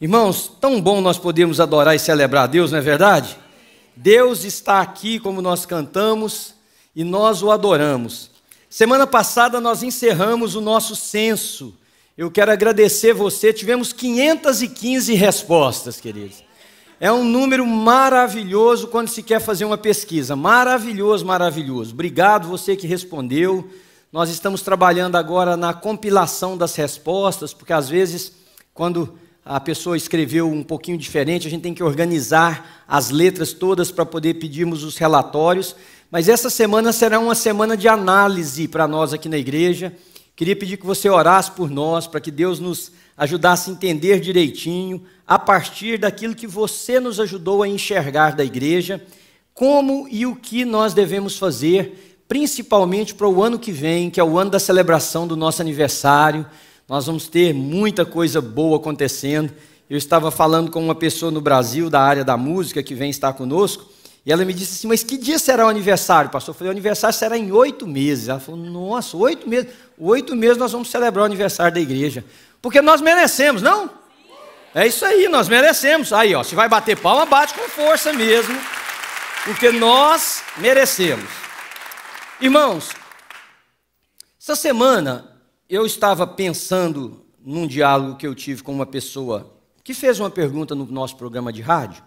Irmãos, tão bom nós podemos adorar e celebrar a Deus, não é verdade? Deus está aqui, como nós cantamos, e nós o adoramos. Semana passada nós encerramos o nosso censo. Eu quero agradecer você. Tivemos 515 respostas, queridos. É um número maravilhoso quando se quer fazer uma pesquisa. Maravilhoso, maravilhoso. Obrigado você que respondeu. Nós estamos trabalhando agora na compilação das respostas, porque às vezes, quando a pessoa escreveu um pouquinho diferente, a gente tem que organizar as letras todas para poder pedirmos os relatórios. Mas essa semana será uma semana de análise para nós aqui na igreja. Queria pedir que você orasse por nós, para que Deus nos ajudasse a entender direitinho, a partir daquilo que você nos ajudou a enxergar da igreja, como e o que nós devemos fazer, principalmente para o ano que vem, que é o ano da celebração do nosso aniversário nós vamos ter muita coisa boa acontecendo. Eu estava falando com uma pessoa no Brasil, da área da música, que vem estar conosco, e ela me disse assim: Mas que dia será o aniversário, pastor? Eu falei: O aniversário será em oito meses. Ela falou: Nossa, oito meses. Oito meses nós vamos celebrar o aniversário da igreja. Porque nós merecemos, não? É isso aí, nós merecemos. Aí, ó, se vai bater palma, bate com força mesmo. Porque nós merecemos. Irmãos, essa semana eu estava pensando num diálogo que eu tive com uma pessoa que fez uma pergunta no nosso programa de rádio,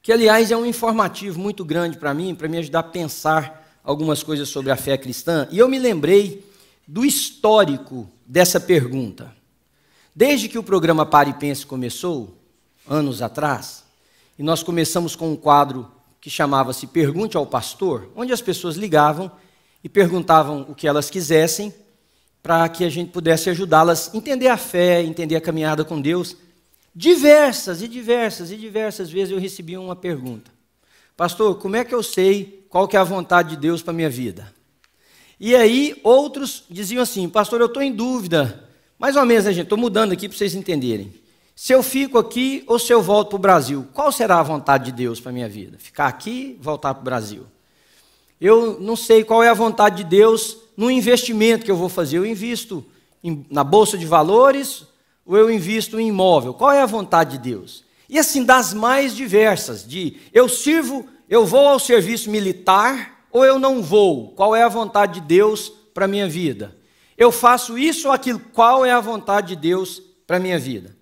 que, aliás, é um informativo muito grande para mim, para me ajudar a pensar algumas coisas sobre a fé cristã. E eu me lembrei do histórico dessa pergunta. Desde que o programa Pare e Pense começou, anos atrás, e nós começamos com um quadro que chamava-se Pergunte ao Pastor, onde as pessoas ligavam e perguntavam o que elas quisessem, para que a gente pudesse ajudá-las a entender a fé, entender a caminhada com Deus. Diversas e diversas e diversas vezes eu recebi uma pergunta. Pastor, como é que eu sei qual que é a vontade de Deus para minha vida? E aí outros diziam assim, pastor, eu estou em dúvida. Mais ou menos, né, gente? Estou mudando aqui para vocês entenderem. Se eu fico aqui ou se eu volto para o Brasil, qual será a vontade de Deus para minha vida? Ficar aqui, voltar para o Brasil? Eu não sei qual é a vontade de Deus no investimento que eu vou fazer. Eu invisto em, na bolsa de valores ou eu invisto em imóvel? Qual é a vontade de Deus? E assim, das mais diversas, de eu sirvo, eu vou ao serviço militar ou eu não vou? Qual é a vontade de Deus para a minha vida? Eu faço isso ou aquilo? Qual é a vontade de Deus para a minha vida?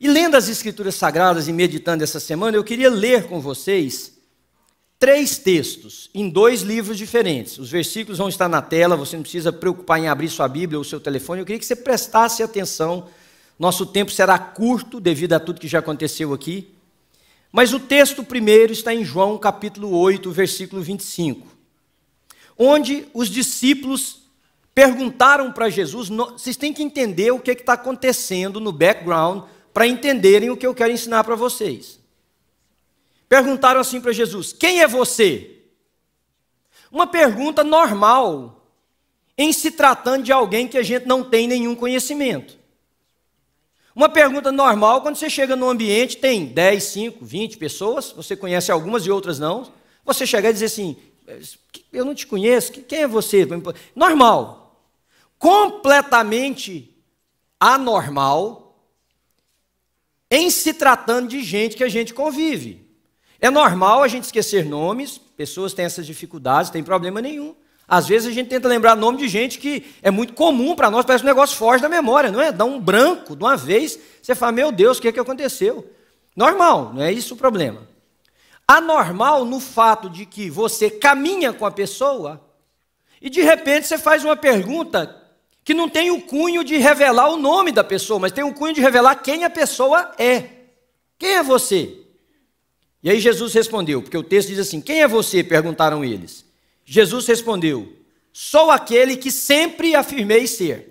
E lendo as Escrituras Sagradas e meditando essa semana, eu queria ler com vocês três textos em dois livros diferentes. Os versículos vão estar na tela, você não precisa preocupar em abrir sua Bíblia ou seu telefone. Eu queria que você prestasse atenção. Nosso tempo será curto devido a tudo que já aconteceu aqui. Mas o texto primeiro está em João capítulo 8, versículo 25, onde os discípulos perguntaram para Jesus: vocês têm que entender o que é está acontecendo no background para entenderem o que eu quero ensinar para vocês perguntaram assim para Jesus: Quem é você? Uma pergunta normal em se tratando de alguém que a gente não tem nenhum conhecimento. Uma pergunta normal quando você chega num ambiente, tem 10, 5, 20 pessoas, você conhece algumas e outras não. Você chegar e dizer assim: Eu não te conheço, quem é você? Normal. Completamente anormal em se tratando de gente que a gente convive. É normal a gente esquecer nomes, pessoas têm essas dificuldades, tem problema nenhum. Às vezes a gente tenta lembrar nome de gente que é muito comum para nós, parece um negócio forte da memória, não é? Dá um branco de uma vez, você fala, meu Deus, o que, é que aconteceu? Normal, não é isso o problema. Anormal no fato de que você caminha com a pessoa e de repente você faz uma pergunta que não tem o cunho de revelar o nome da pessoa, mas tem o cunho de revelar quem a pessoa é. Quem é você? E aí Jesus respondeu, porque o texto diz assim: Quem é você? perguntaram eles. Jesus respondeu: Sou aquele que sempre afirmei ser.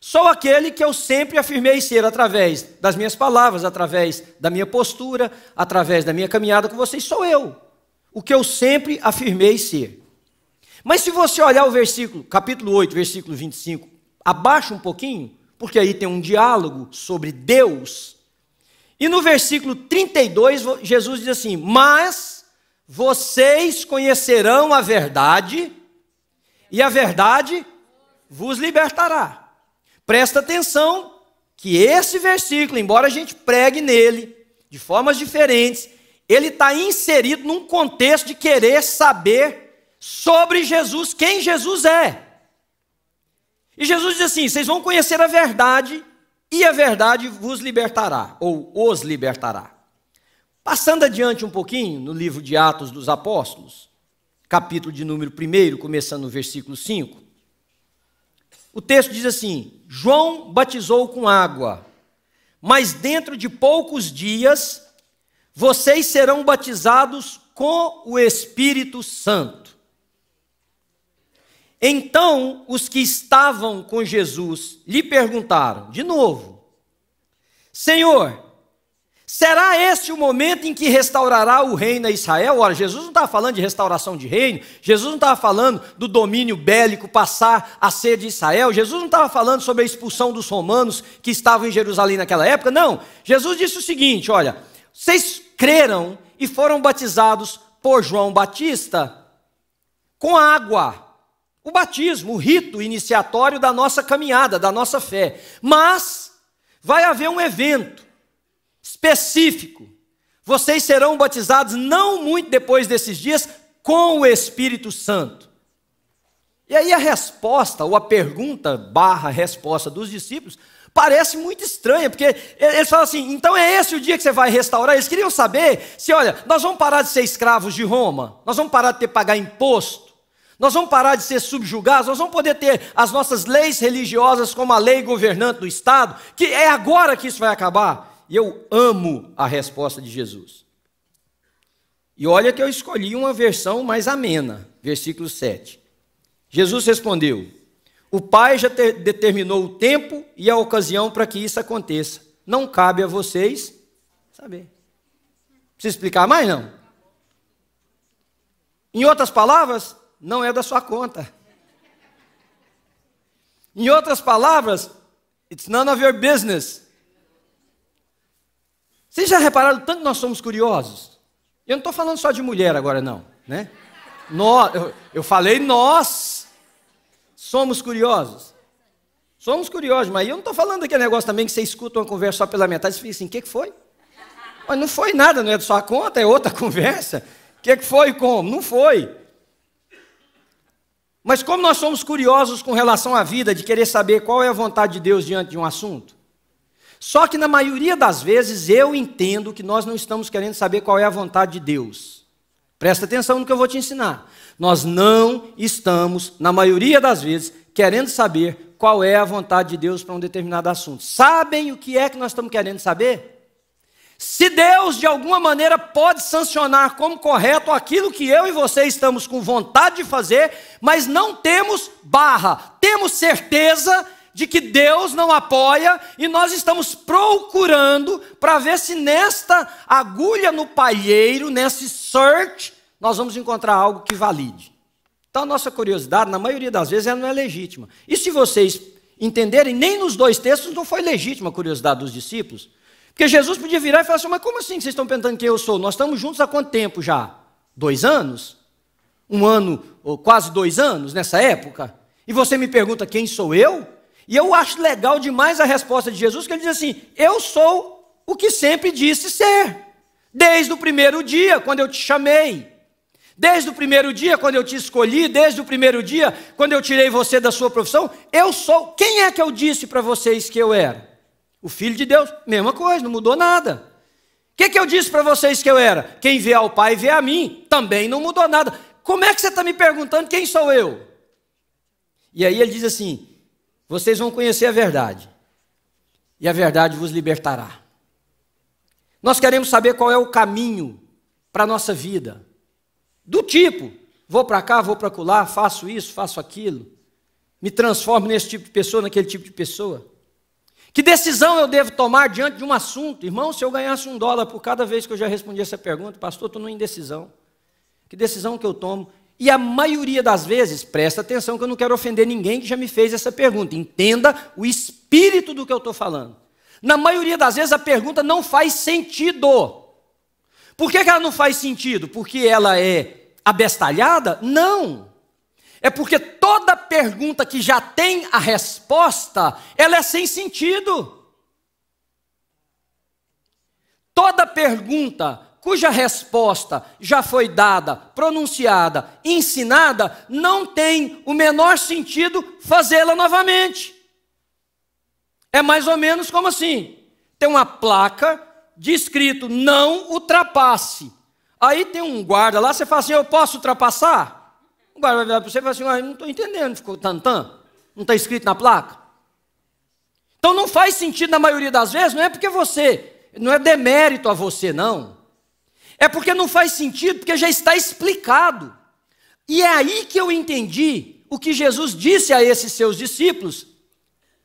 Sou aquele que eu sempre afirmei ser através das minhas palavras, através da minha postura, através da minha caminhada com vocês, sou eu. O que eu sempre afirmei ser. Mas se você olhar o versículo, capítulo 8, versículo 25, abaixa um pouquinho, porque aí tem um diálogo sobre Deus e no versículo 32, Jesus diz assim: Mas vocês conhecerão a verdade, e a verdade vos libertará. Presta atenção que esse versículo, embora a gente pregue nele de formas diferentes, ele está inserido num contexto de querer saber sobre Jesus, quem Jesus é. E Jesus diz assim: vocês vão conhecer a verdade e a verdade vos libertará, ou os libertará. Passando adiante um pouquinho, no livro de Atos dos Apóstolos, capítulo de número 1, começando no versículo 5, o texto diz assim: João batizou com água, mas dentro de poucos dias vocês serão batizados com o Espírito Santo. Então os que estavam com Jesus lhe perguntaram, de novo: Senhor, será este o momento em que restaurará o reino a Israel? Ora, Jesus não estava falando de restauração de reino, Jesus não estava falando do domínio bélico passar a ser de Israel, Jesus não estava falando sobre a expulsão dos romanos que estavam em Jerusalém naquela época, não. Jesus disse o seguinte: olha, vocês creram e foram batizados por João Batista com água o batismo, o rito iniciatório da nossa caminhada, da nossa fé. Mas vai haver um evento específico. Vocês serão batizados não muito depois desses dias com o Espírito Santo. E aí a resposta, ou a pergunta barra resposta dos discípulos, parece muito estranha, porque eles falam assim, então é esse o dia que você vai restaurar? Eles queriam saber se, olha, nós vamos parar de ser escravos de Roma, nós vamos parar de ter que pagar imposto, nós vamos parar de ser subjugados, nós vamos poder ter as nossas leis religiosas como a lei governante do Estado, que é agora que isso vai acabar. E eu amo a resposta de Jesus. E olha que eu escolhi uma versão mais amena, versículo 7. Jesus respondeu: O Pai já determinou o tempo e a ocasião para que isso aconteça. Não cabe a vocês saber. Precisa explicar mais não? Em outras palavras, não é da sua conta. Em outras palavras, it's none of your business. Vocês já repararam tanto que nós somos curiosos? Eu não estou falando só de mulher agora, não, né? Nós, eu, eu falei nós somos curiosos. Somos curiosos, mas eu não estou falando daquele negócio também que você escuta uma conversa só pela metade e fica assim, o que, que foi? Mas não foi nada, não é da sua conta, é outra conversa. O que, que foi como? Não foi. Mas como nós somos curiosos com relação à vida, de querer saber qual é a vontade de Deus diante de um assunto, só que na maioria das vezes eu entendo que nós não estamos querendo saber qual é a vontade de Deus. Presta atenção no que eu vou te ensinar. Nós não estamos, na maioria das vezes, querendo saber qual é a vontade de Deus para um determinado assunto. Sabem o que é que nós estamos querendo saber? Se Deus de alguma maneira pode sancionar como correto aquilo que eu e você estamos com vontade de fazer, mas não temos barra, temos certeza de que Deus não apoia e nós estamos procurando para ver se nesta agulha no palheiro, nesse search, nós vamos encontrar algo que valide. Então a nossa curiosidade, na maioria das vezes, ela não é legítima. E se vocês entenderem, nem nos dois textos não foi legítima a curiosidade dos discípulos. Porque Jesus podia virar e falar assim: mas como assim vocês estão perguntando quem eu sou? Nós estamos juntos há quanto tempo já? Dois anos? Um ano, ou quase dois anos nessa época? E você me pergunta quem sou eu? E eu acho legal demais a resposta de Jesus, que ele diz assim: Eu sou o que sempre disse ser, desde o primeiro dia, quando eu te chamei. Desde o primeiro dia, quando eu te escolhi, desde o primeiro dia, quando eu tirei você da sua profissão, eu sou. Quem é que eu disse para vocês que eu era? O Filho de Deus, mesma coisa, não mudou nada. O que, que eu disse para vocês que eu era? Quem vê ao Pai vê a mim. Também não mudou nada. Como é que você está me perguntando quem sou eu? E aí ele diz assim: vocês vão conhecer a verdade, e a verdade vos libertará. Nós queremos saber qual é o caminho para a nossa vida. Do tipo, vou para cá, vou para lá, faço isso, faço aquilo, me transformo nesse tipo de pessoa, naquele tipo de pessoa. Que decisão eu devo tomar diante de um assunto? Irmão, se eu ganhasse um dólar por cada vez que eu já respondi essa pergunta, pastor, estou numa indecisão. Que decisão que eu tomo? E a maioria das vezes, presta atenção que eu não quero ofender ninguém que já me fez essa pergunta. Entenda o espírito do que eu estou falando. Na maioria das vezes a pergunta não faz sentido. Por que, que ela não faz sentido? Porque ela é abestalhada? Não é porque toda pergunta que já tem a resposta, ela é sem sentido. Toda pergunta cuja resposta já foi dada, pronunciada, ensinada, não tem o menor sentido fazê-la novamente. É mais ou menos como assim: tem uma placa de escrito não ultrapasse. Aí tem um guarda lá, você fala assim: eu posso ultrapassar? O guarda vai para você e falar assim: ah, não estou entendendo, ficou tantã, não está escrito na placa. Então não faz sentido na maioria das vezes, não é porque você, não é demérito a você, não. É porque não faz sentido, porque já está explicado. E é aí que eu entendi o que Jesus disse a esses seus discípulos,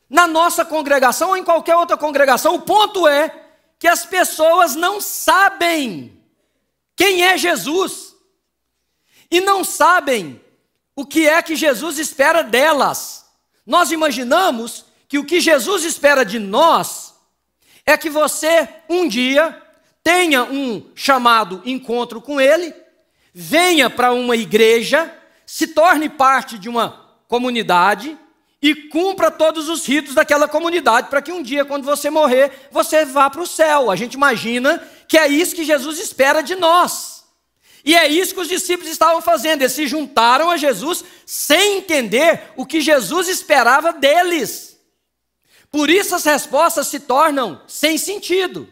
na nossa congregação ou em qualquer outra congregação. O ponto é que as pessoas não sabem quem é Jesus e não sabem o que é que Jesus espera delas. Nós imaginamos que o que Jesus espera de nós é que você um dia tenha um chamado encontro com Ele, venha para uma igreja, se torne parte de uma comunidade e cumpra todos os ritos daquela comunidade, para que um dia, quando você morrer, você vá para o céu. A gente imagina que é isso que Jesus espera de nós. E é isso que os discípulos estavam fazendo, eles se juntaram a Jesus sem entender o que Jesus esperava deles. Por isso as respostas se tornam sem sentido.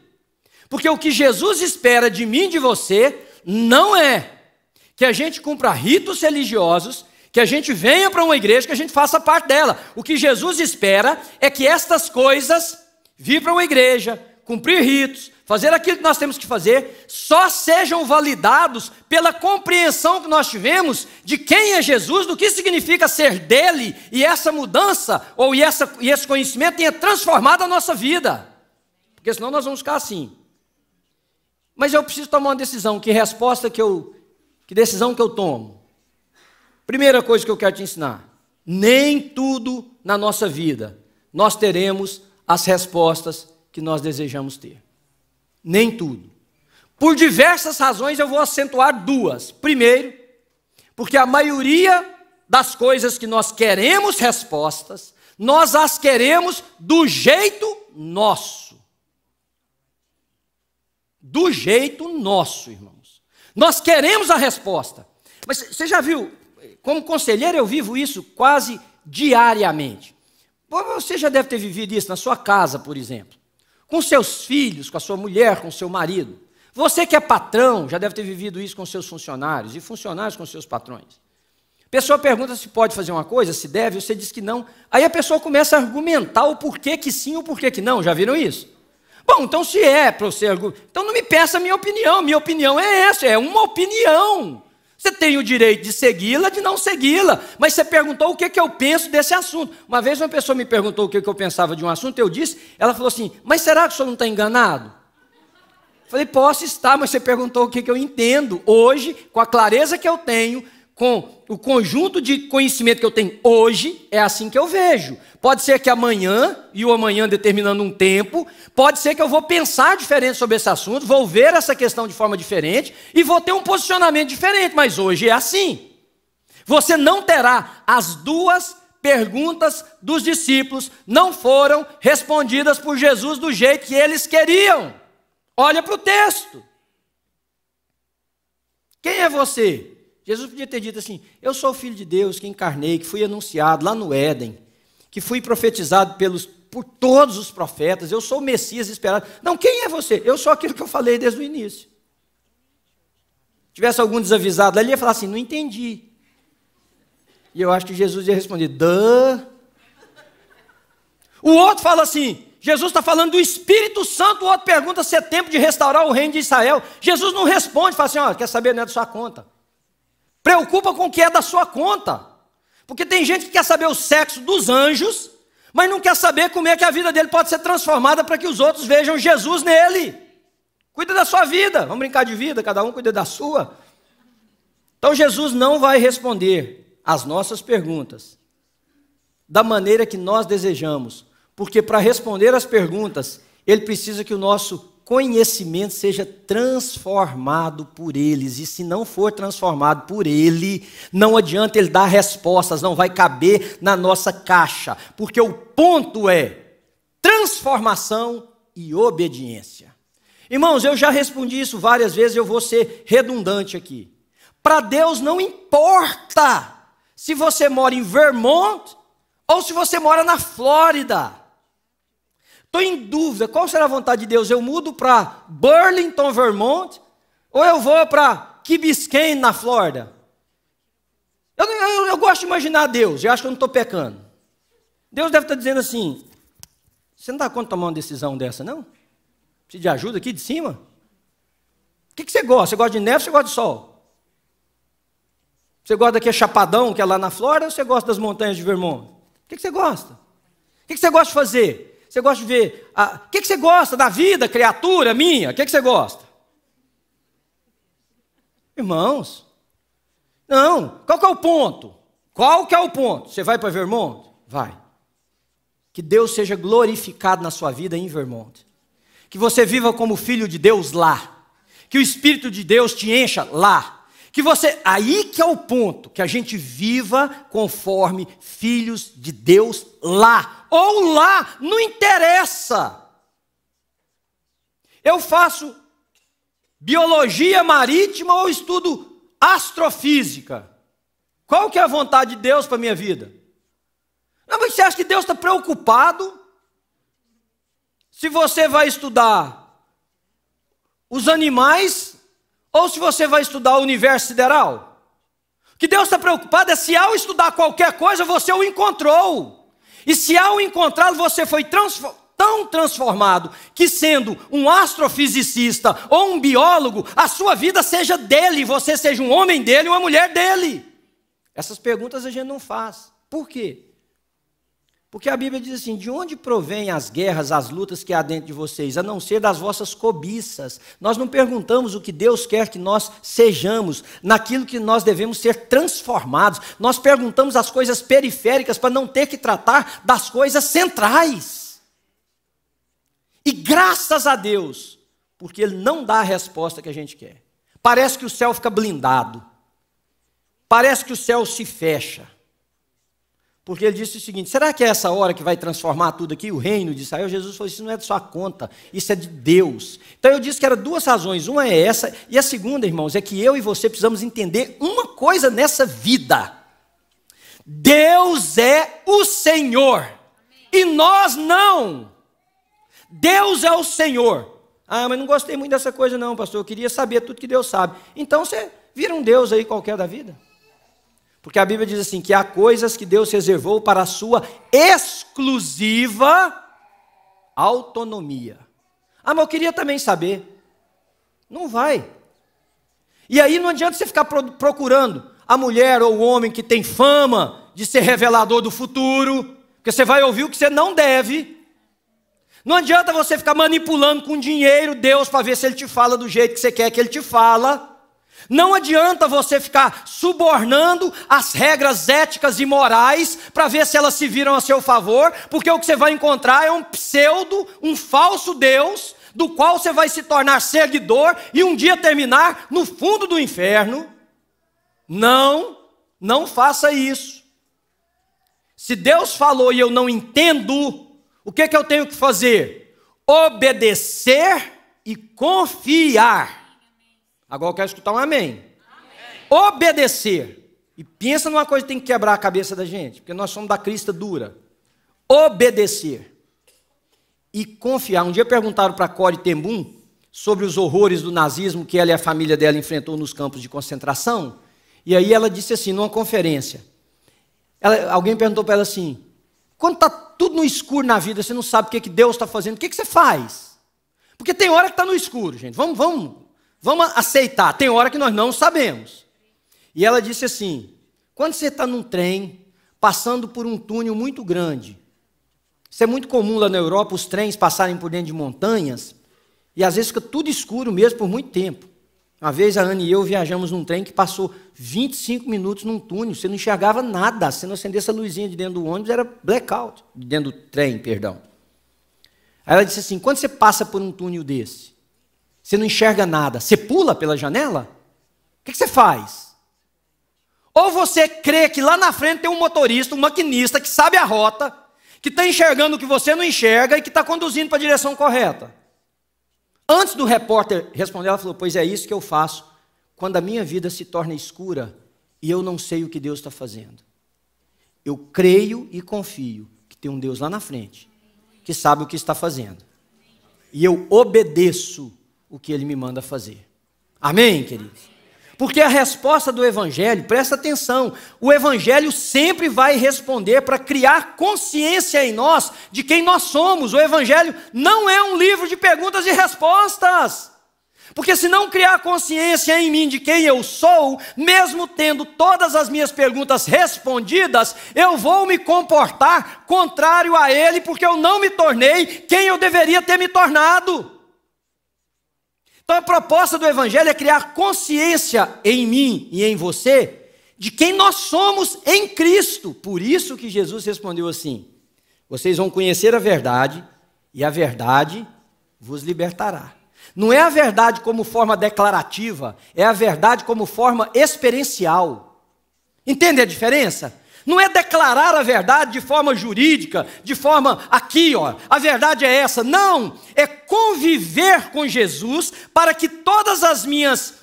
Porque o que Jesus espera de mim e de você não é que a gente cumpra ritos religiosos, que a gente venha para uma igreja, que a gente faça parte dela. O que Jesus espera é que estas coisas, vir para uma igreja, cumprir ritos, fazer aquilo que nós temos que fazer, só sejam validados pela compreensão que nós tivemos de quem é Jesus, do que significa ser dele, e essa mudança ou e, essa, e esse conhecimento tenha transformado a nossa vida. Porque senão nós vamos ficar assim. Mas eu preciso tomar uma decisão, que resposta que eu que decisão que eu tomo? Primeira coisa que eu quero te ensinar: nem tudo na nossa vida nós teremos as respostas que nós desejamos ter nem tudo. Por diversas razões eu vou acentuar duas. Primeiro, porque a maioria das coisas que nós queremos respostas, nós as queremos do jeito nosso. Do jeito nosso, irmãos. Nós queremos a resposta. Mas você já viu, como conselheiro eu vivo isso quase diariamente. Você já deve ter vivido isso na sua casa, por exemplo com seus filhos, com a sua mulher, com seu marido. Você que é patrão já deve ter vivido isso com seus funcionários e funcionários com seus patrões. A pessoa pergunta se pode fazer uma coisa, se deve, você diz que não. Aí a pessoa começa a argumentar o porquê que sim ou porquê que não. Já viram isso? Bom, então se é para você argumentar, então não me peça a minha opinião. Minha opinião é essa, é uma opinião. Você tem o direito de segui-la, de não segui-la. Mas você perguntou o que, que eu penso desse assunto. Uma vez uma pessoa me perguntou o que, que eu pensava de um assunto, eu disse, ela falou assim, mas será que o senhor não está enganado? Eu falei, posso estar, mas você perguntou o que, que eu entendo hoje, com a clareza que eu tenho, com o conjunto de conhecimento que eu tenho hoje, é assim que eu vejo. Pode ser que amanhã, e o amanhã determinando um tempo, pode ser que eu vou pensar diferente sobre esse assunto, vou ver essa questão de forma diferente e vou ter um posicionamento diferente, mas hoje é assim. Você não terá as duas perguntas dos discípulos não foram respondidas por Jesus do jeito que eles queriam. Olha para o texto. Quem é você? Jesus podia ter dito assim: Eu sou o filho de Deus que encarnei, que fui anunciado lá no Éden, que fui profetizado pelos, por todos os profetas, eu sou o Messias esperado. Não, quem é você? Eu sou aquilo que eu falei desde o início. Tivesse algum desavisado ali, ia falar assim: Não entendi. E eu acho que Jesus ia responder: Dã. O outro fala assim: Jesus está falando do Espírito Santo. O outro pergunta se é tempo de restaurar o reino de Israel. Jesus não responde, fala assim: ó, quer saber, não é da sua conta. Preocupa com o que é da sua conta. Porque tem gente que quer saber o sexo dos anjos, mas não quer saber como é que a vida dele pode ser transformada para que os outros vejam Jesus nele. Cuida da sua vida. Vamos brincar de vida, cada um cuida da sua. Então Jesus não vai responder às nossas perguntas da maneira que nós desejamos, porque para responder as perguntas, ele precisa que o nosso conhecimento seja transformado por eles. E se não for transformado por ele, não adianta ele dar respostas, não vai caber na nossa caixa. Porque o ponto é transformação e obediência. Irmãos, eu já respondi isso várias vezes, eu vou ser redundante aqui. Para Deus não importa se você mora em Vermont ou se você mora na Flórida. Estou em dúvida, qual será a vontade de Deus? Eu mudo para Burlington, Vermont, ou eu vou para Key Biscayne, na Flórida? Eu, eu, eu, gosto de imaginar Deus, eu acho que eu não estou pecando. Deus deve estar tá dizendo assim: você não dá tá conta de tomar uma decisão dessa, não? Precisa de ajuda aqui de cima? O que, que você gosta? Você gosta de neve ou você gosta de sol? Você gosta daquele chapadão que é lá na Flórida ou você gosta das montanhas de Vermont? O que, que você gosta? O que, que você gosta de fazer? Você gosta de ver. O que, que você gosta da vida, criatura minha? O que, que você gosta? Irmãos. Não. Qual que é o ponto? Qual que é o ponto? Você vai para Vermont? Vai. Que Deus seja glorificado na sua vida em Vermont. Que você viva como filho de Deus lá. Que o Espírito de Deus te encha lá que você, aí que é o ponto, que a gente viva conforme filhos de Deus lá. Ou lá, não interessa. Eu faço biologia marítima ou estudo astrofísica. Qual que é a vontade de Deus para minha vida? Não, mas você acha que Deus está preocupado se você vai estudar os animais ou se você vai estudar o universo sideral. O que Deus está preocupado é se ao estudar qualquer coisa você o encontrou. E se ao encontrá-lo você foi tão transformado que, sendo um astrofisicista ou um biólogo, a sua vida seja dele, você seja um homem dele, uma mulher dele? Essas perguntas a gente não faz. Por quê? Porque a Bíblia diz assim: de onde provém as guerras, as lutas que há dentro de vocês, a não ser das vossas cobiças? Nós não perguntamos o que Deus quer que nós sejamos, naquilo que nós devemos ser transformados. Nós perguntamos as coisas periféricas para não ter que tratar das coisas centrais. E graças a Deus, porque Ele não dá a resposta que a gente quer. Parece que o céu fica blindado, parece que o céu se fecha. Porque ele disse o seguinte: será que é essa hora que vai transformar tudo aqui, o reino de Israel? Jesus falou: isso não é de sua conta, isso é de Deus. Então eu disse que eram duas razões. Uma é essa, e a segunda, irmãos, é que eu e você precisamos entender uma coisa nessa vida: Deus é o Senhor, Amém. e nós não. Deus é o Senhor. Ah, mas não gostei muito dessa coisa, não, pastor. Eu queria saber tudo que Deus sabe. Então você vira um Deus aí qualquer da vida. Porque a Bíblia diz assim: que há coisas que Deus reservou para a sua exclusiva autonomia. Ah, mas eu queria também saber. Não vai. E aí não adianta você ficar procurando a mulher ou o homem que tem fama de ser revelador do futuro, porque você vai ouvir o que você não deve. Não adianta você ficar manipulando com dinheiro Deus para ver se ele te fala do jeito que você quer que ele te fala. Não adianta você ficar subornando as regras éticas e morais para ver se elas se viram a seu favor, porque o que você vai encontrar é um pseudo, um falso Deus, do qual você vai se tornar seguidor e um dia terminar no fundo do inferno. Não, não faça isso. Se Deus falou e eu não entendo, o que, é que eu tenho que fazer? Obedecer e confiar. Agora eu quero escutar um amém. amém. Obedecer. E pensa numa coisa que tem que quebrar a cabeça da gente, porque nós somos da crista dura. Obedecer. E confiar. Um dia perguntaram para Core Tembum sobre os horrores do nazismo que ela e a família dela enfrentou nos campos de concentração. E aí ela disse assim, numa conferência. Ela, alguém perguntou para ela assim: quando está tudo no escuro na vida, você não sabe o que, que Deus está fazendo, o que, que você faz? Porque tem hora que está no escuro, gente. Vamos, vamos Vamos aceitar, tem hora que nós não sabemos. E ela disse assim: quando você está num trem, passando por um túnel muito grande, isso é muito comum lá na Europa, os trens passarem por dentro de montanhas, e às vezes fica tudo escuro mesmo por muito tempo. Uma vez a Ana e eu viajamos num trem que passou 25 minutos num túnel, você não enxergava nada, se não acendesse a luzinha de dentro do ônibus, era blackout, dentro do trem, perdão. Aí ela disse assim: quando você passa por um túnel desse, você não enxerga nada. Você pula pela janela? O que, que você faz? Ou você crê que lá na frente tem um motorista, um maquinista que sabe a rota, que está enxergando o que você não enxerga e que está conduzindo para a direção correta. Antes do repórter responder, ela falou: Pois é isso que eu faço quando a minha vida se torna escura e eu não sei o que Deus está fazendo. Eu creio e confio que tem um Deus lá na frente que sabe o que está fazendo. E eu obedeço o que ele me manda fazer. Amém, queridos? Porque a resposta do Evangelho, presta atenção, o Evangelho sempre vai responder para criar consciência em nós de quem nós somos. O Evangelho não é um livro de perguntas e respostas. Porque se não criar consciência em mim de quem eu sou, mesmo tendo todas as minhas perguntas respondidas, eu vou me comportar contrário a ele, porque eu não me tornei quem eu deveria ter me tornado. Então a proposta do Evangelho é criar consciência em mim e em você de quem nós somos em Cristo. Por isso que Jesus respondeu assim: Vocês vão conhecer a verdade e a verdade vos libertará. Não é a verdade como forma declarativa, é a verdade como forma experiencial. Entende a diferença? Não é declarar a verdade de forma jurídica, de forma aqui, ó, a verdade é essa. Não, é conviver com Jesus para que todas as minhas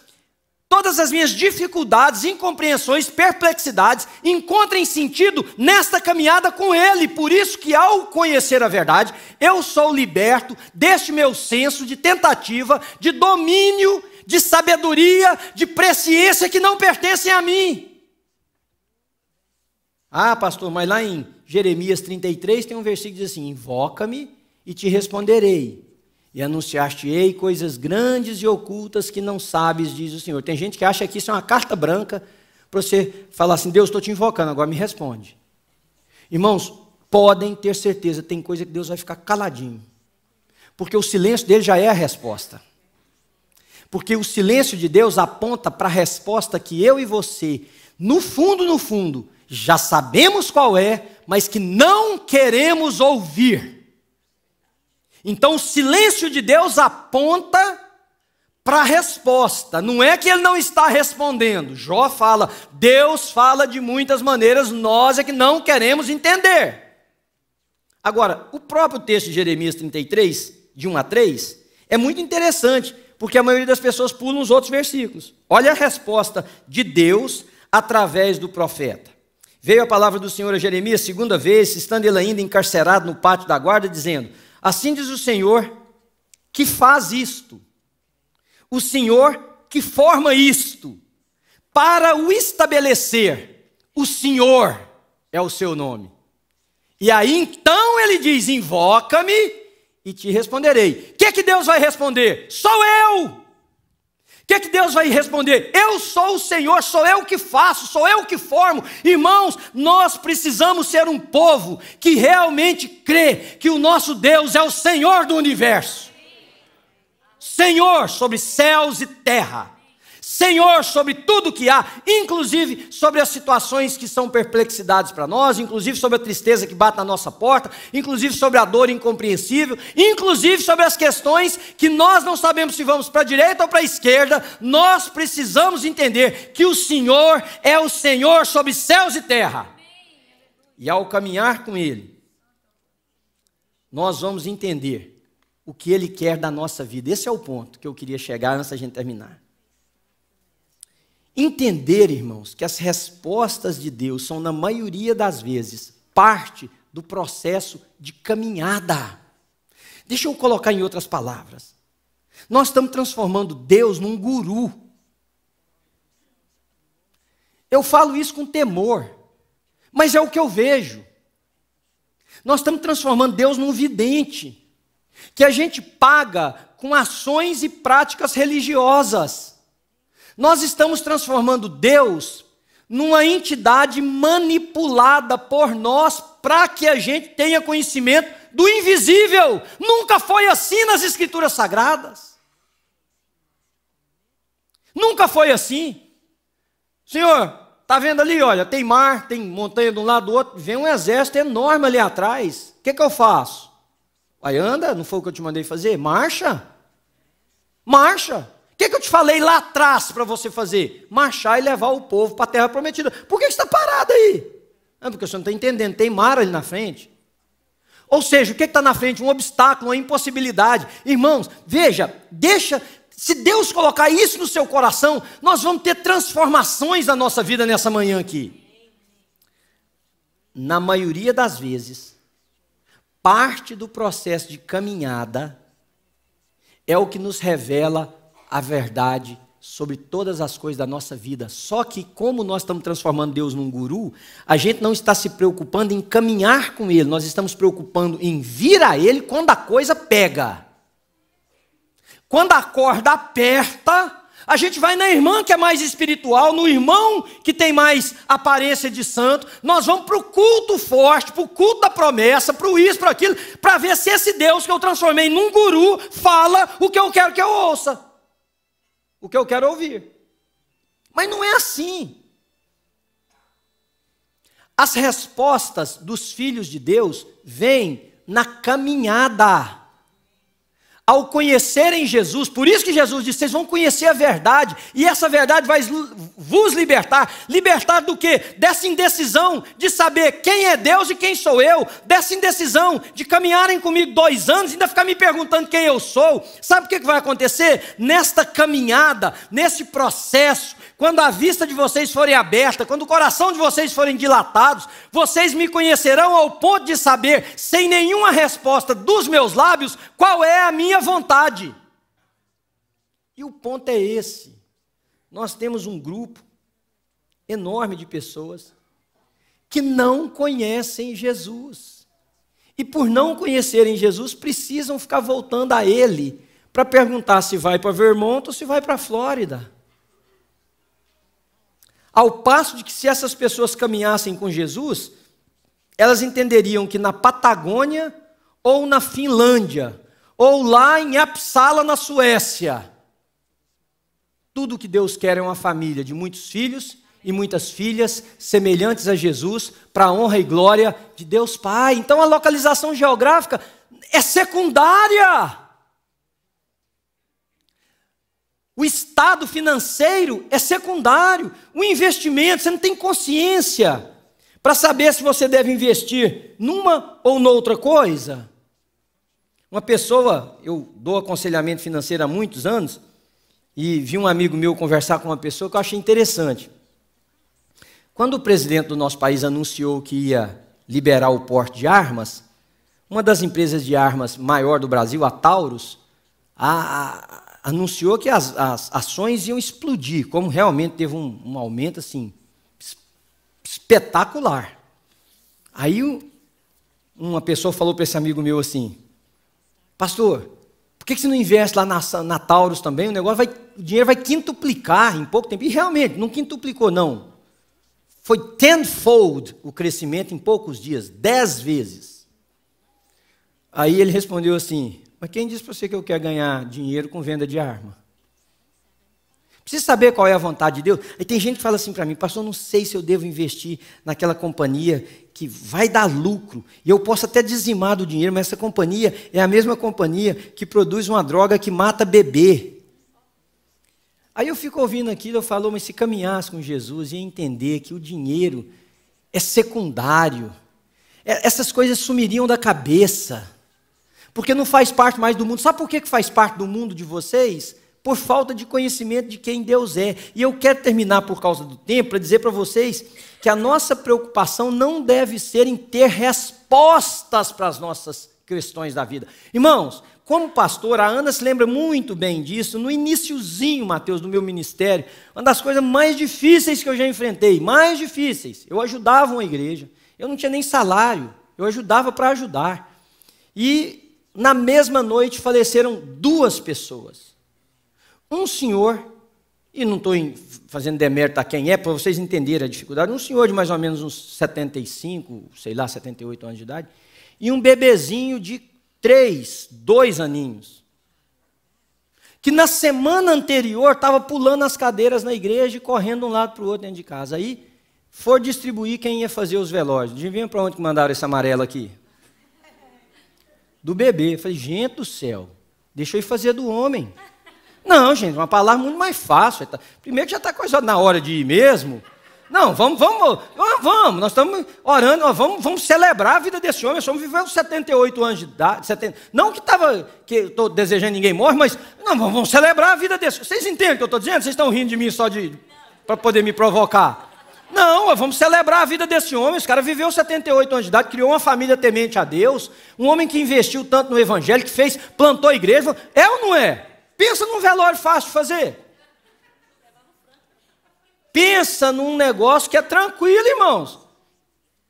todas as minhas dificuldades, incompreensões, perplexidades encontrem sentido nesta caminhada com Ele. Por isso que ao conhecer a verdade, eu sou liberto deste meu senso de tentativa, de domínio, de sabedoria, de presciência que não pertencem a mim. Ah, pastor, mas lá em Jeremias 33 tem um versículo que diz assim: Invoca-me e te responderei. E anunciar-te-ei coisas grandes e ocultas que não sabes, diz o Senhor. Tem gente que acha que isso é uma carta branca para você falar assim: Deus, estou te invocando, agora me responde. Irmãos, podem ter certeza, tem coisa que Deus vai ficar caladinho. Porque o silêncio dele já é a resposta. Porque o silêncio de Deus aponta para a resposta que eu e você, no fundo, no fundo, já sabemos qual é, mas que não queremos ouvir. Então o silêncio de Deus aponta para a resposta. Não é que ele não está respondendo. Jó fala, Deus fala de muitas maneiras, nós é que não queremos entender. Agora, o próprio texto de Jeremias 33, de 1 a 3, é muito interessante, porque a maioria das pessoas pula os outros versículos. Olha a resposta de Deus através do profeta. Veio a palavra do Senhor a Jeremias segunda vez, estando ele ainda encarcerado no pátio da guarda, dizendo: Assim diz o Senhor que faz isto, o Senhor que forma isto, para o estabelecer, o Senhor é o seu nome. E aí então ele diz: Invoca-me e te responderei. O que, que Deus vai responder? Sou eu! O que, é que Deus vai responder? Eu sou o Senhor, sou eu que faço, sou eu que formo. Irmãos, nós precisamos ser um povo que realmente crê que o nosso Deus é o Senhor do universo. Senhor sobre céus e terra. Senhor sobre tudo que há, inclusive sobre as situações que são perplexidades para nós, inclusive sobre a tristeza que bate na nossa porta, inclusive sobre a dor incompreensível, inclusive sobre as questões que nós não sabemos se vamos para a direita ou para a esquerda. Nós precisamos entender que o Senhor é o Senhor sobre céus e terra. E ao caminhar com Ele, nós vamos entender o que Ele quer da nossa vida. Esse é o ponto que eu queria chegar antes da gente terminar. Entender, irmãos, que as respostas de Deus são, na maioria das vezes, parte do processo de caminhada. Deixa eu colocar em outras palavras. Nós estamos transformando Deus num guru. Eu falo isso com temor, mas é o que eu vejo. Nós estamos transformando Deus num vidente, que a gente paga com ações e práticas religiosas. Nós estamos transformando Deus numa entidade manipulada por nós para que a gente tenha conhecimento do invisível. Nunca foi assim nas Escrituras Sagradas. Nunca foi assim. Senhor, tá vendo ali? Olha, tem mar, tem montanha de um lado do outro, vem um exército enorme ali atrás. O que, que eu faço? Aí anda, não foi o que eu te mandei fazer? Marcha. Marcha que, que eu te falei lá atrás para você fazer? Marchar e levar o povo para a terra prometida. Por que, que você está parado aí? É porque você não está entendendo, tem mar ali na frente. Ou seja, o que está na frente? Um obstáculo, uma impossibilidade. Irmãos, veja, deixa. Se Deus colocar isso no seu coração, nós vamos ter transformações na nossa vida nessa manhã aqui. Na maioria das vezes, parte do processo de caminhada é o que nos revela a verdade sobre todas as coisas da nossa vida. Só que, como nós estamos transformando Deus num guru, a gente não está se preocupando em caminhar com Ele, nós estamos preocupando em vir a Ele quando a coisa pega. Quando a corda aperta, a gente vai na irmã que é mais espiritual, no irmão que tem mais aparência de santo. Nós vamos para o culto forte, para o culto da promessa, para o isso, para aquilo, para ver se esse Deus que eu transformei num guru fala o que eu quero que eu ouça o que eu quero ouvir. Mas não é assim. As respostas dos filhos de Deus vêm na caminhada ao conhecerem Jesus, por isso que Jesus disse: vocês vão conhecer a verdade, e essa verdade vai vos libertar. Libertar do que? Dessa indecisão de saber quem é Deus e quem sou eu, dessa indecisão de caminharem comigo dois anos e ainda ficar me perguntando quem eu sou. Sabe o que vai acontecer? Nesta caminhada, nesse processo, quando a vista de vocês forem aberta, quando o coração de vocês forem dilatados, vocês me conhecerão ao ponto de saber, sem nenhuma resposta dos meus lábios, qual é a minha vontade. E o ponto é esse. Nós temos um grupo enorme de pessoas que não conhecem Jesus. E por não conhecerem Jesus, precisam ficar voltando a Ele para perguntar se vai para Vermont ou se vai para Flórida. Ao passo de que se essas pessoas caminhassem com Jesus, elas entenderiam que na Patagônia ou na Finlândia ou lá em Uppsala na Suécia, tudo o que Deus quer é uma família de muitos filhos e muitas filhas semelhantes a Jesus, para a honra e glória de Deus Pai. Então a localização geográfica é secundária. O estado financeiro é secundário. O investimento, você não tem consciência para saber se você deve investir numa ou noutra coisa. Uma pessoa, eu dou aconselhamento financeiro há muitos anos, e vi um amigo meu conversar com uma pessoa que eu achei interessante. Quando o presidente do nosso país anunciou que ia liberar o porte de armas, uma das empresas de armas maior do Brasil, a Taurus, a, anunciou que as, as ações iam explodir, como realmente teve um, um aumento assim espetacular. Aí uma pessoa falou para esse amigo meu assim: Pastor, por que você não investe lá na, na Taurus também? O negócio vai, o dinheiro vai quintuplicar em pouco tempo. E realmente, não quintuplicou, não. Foi tenfold o crescimento em poucos dias, dez vezes. Aí ele respondeu assim: mas quem disse para você que eu quero ganhar dinheiro com venda de arma? Precisa saber qual é a vontade de Deus. Aí tem gente que fala assim para mim, pastor, não sei se eu devo investir naquela companhia que vai dar lucro. E eu posso até dizimar do dinheiro, mas essa companhia é a mesma companhia que produz uma droga que mata bebê. Aí eu fico ouvindo aquilo, eu falo, mas se caminhasse com Jesus e entender que o dinheiro é secundário, é, essas coisas sumiriam da cabeça porque não faz parte mais do mundo. Sabe por que faz parte do mundo de vocês? Por falta de conhecimento de quem Deus é. E eu quero terminar por causa do tempo para dizer para vocês que a nossa preocupação não deve ser em ter respostas para as nossas questões da vida. Irmãos, como pastor, a Ana se lembra muito bem disso, no iníciozinho, Mateus, do meu ministério, uma das coisas mais difíceis que eu já enfrentei, mais difíceis. Eu ajudava uma igreja, eu não tinha nem salário, eu ajudava para ajudar. E na mesma noite faleceram duas pessoas. Um senhor, e não estou fazendo demérito a quem é, para vocês entenderem a dificuldade, um senhor de mais ou menos uns 75, sei lá, 78 anos de idade, e um bebezinho de três, dois aninhos que na semana anterior estava pulando as cadeiras na igreja e correndo de um lado para o outro dentro de casa. Aí foi distribuir quem ia fazer os velórios. Adivinha para onde que mandaram esse amarelo aqui? do bebê. Eu falei, gente do céu, deixa eu ir fazer do homem. Não, gente, uma palavra muito mais fácil. Tá, Primeiro que já está coisado na hora de ir mesmo. Não, vamos, vamos, vamos, nós estamos orando, vamos, vamos celebrar a vida desse homem. Esse homem viveu 78 anos de idade, 70, não que estava, que estou desejando ninguém morre, mas não, vamos, vamos celebrar a vida desse. Vocês entendem o que eu estou dizendo? Vocês estão rindo de mim só de para poder me provocar. Não, vamos celebrar a vida desse homem. Esse cara viveu 78 anos de idade, criou uma família temente a Deus, um homem que investiu tanto no evangelho, que fez, plantou igreja. É ou não é? Pensa num velório fácil de fazer. Pensa num negócio que é tranquilo, irmãos.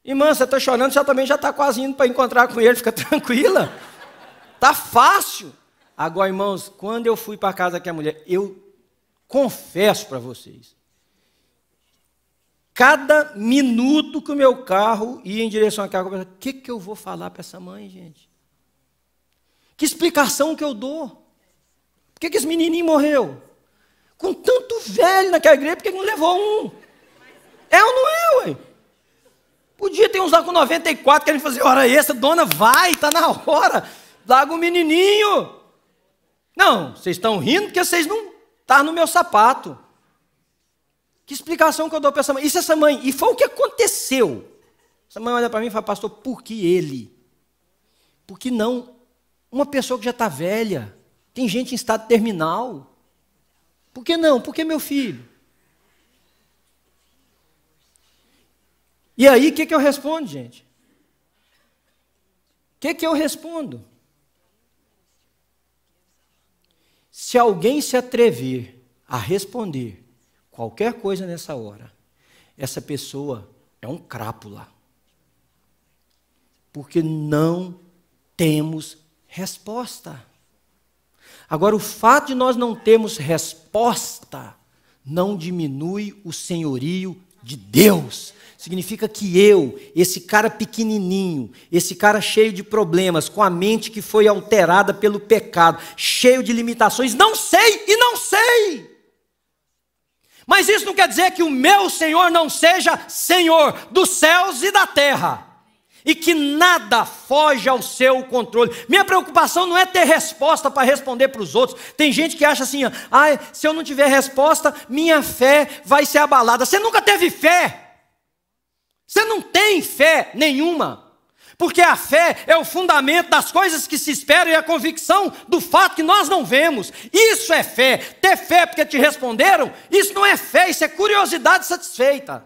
Irmã, você está chorando, você também já está quase indo para encontrar com ele, fica tranquila. Tá fácil. Agora, irmãos, quando eu fui para casa daquela mulher, eu confesso para vocês, Cada minuto que o meu carro ia em direção àquela conversa, o que, que eu vou falar para essa mãe, gente? Que explicação que eu dou? Por que, que esse menininho morreu? Com tanto velho naquela igreja, por que, não levou um? É ou não é, ué? Podia ter uns lá com 94 querendo fazer hora extra, dona, vai, está na hora, larga o menininho. Não, vocês estão rindo porque vocês não estão tá no meu sapato. Que explicação que eu dou para essa mãe? Isso essa mãe, e foi o que aconteceu. Essa mãe olha para mim e fala, pastor, por que ele? Por que não uma pessoa que já está velha? Tem gente em estado terminal. Por que não? Por que meu filho? E aí, o que, que eu respondo, gente? O que, que eu respondo? Se alguém se atrever a responder qualquer coisa nessa hora, essa pessoa é um crápula. Porque não temos resposta. Agora, o fato de nós não termos resposta não diminui o senhorio de Deus. Significa que eu, esse cara pequenininho, esse cara cheio de problemas, com a mente que foi alterada pelo pecado, cheio de limitações, não sei e não sei. Mas isso não quer dizer que o meu Senhor não seja Senhor dos céus e da terra. E que nada foge ao seu controle. Minha preocupação não é ter resposta para responder para os outros. Tem gente que acha assim: ah, se eu não tiver resposta, minha fé vai ser abalada. Você nunca teve fé. Você não tem fé nenhuma. Porque a fé é o fundamento das coisas que se esperam e a convicção do fato que nós não vemos. Isso é fé. Ter fé porque te responderam, isso não é fé, isso é curiosidade satisfeita.